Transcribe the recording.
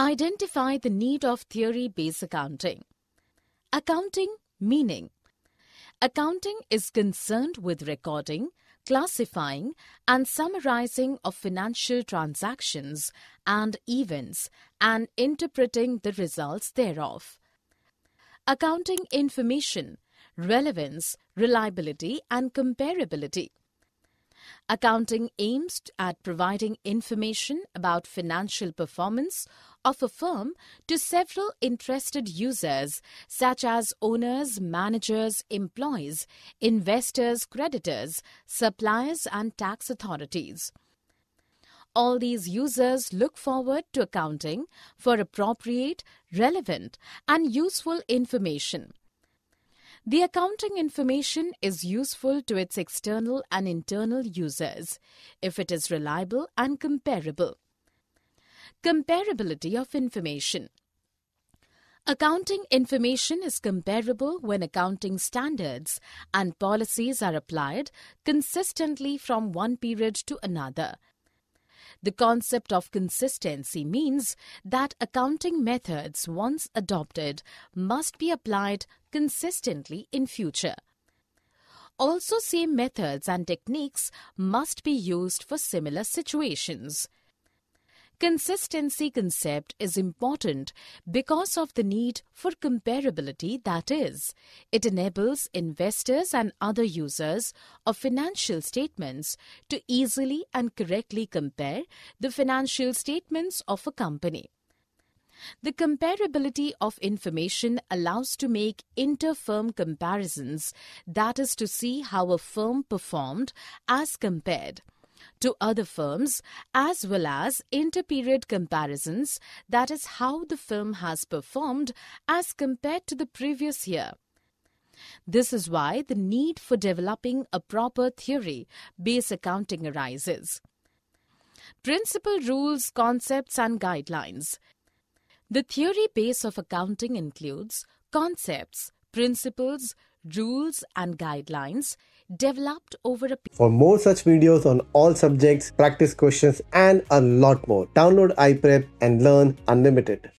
Identify the need of theory based accounting. Accounting meaning Accounting is concerned with recording, classifying, and summarizing of financial transactions and events and interpreting the results thereof. Accounting information, relevance, reliability, and comparability. Accounting aims at providing information about financial performance of a firm to several interested users such as owners, managers, employees, investors, creditors, suppliers and tax authorities. All these users look forward to accounting for appropriate, relevant and useful information the accounting information is useful to its external and internal users if it is reliable and comparable. Comparability of information. Accounting information is comparable when accounting standards and policies are applied consistently from one period to another the concept of consistency means that accounting methods once adopted must be applied consistently in future. Also, same methods and techniques must be used for similar situations. Consistency concept is important because of the need for comparability that is, it enables investors and other users of financial statements to easily and correctly compare the financial statements of a company. The comparability of information allows to make inter-firm comparisons, that is to see how a firm performed as compared to other firms as well as inter-period comparisons that is how the firm has performed as compared to the previous year. This is why the need for developing a proper theory based accounting arises. Principal rules, concepts and guidelines. The theory base of accounting includes concepts, principles, rules and guidelines developed over a For more such videos on all subjects, practice questions and a lot more, download iPrep and learn unlimited.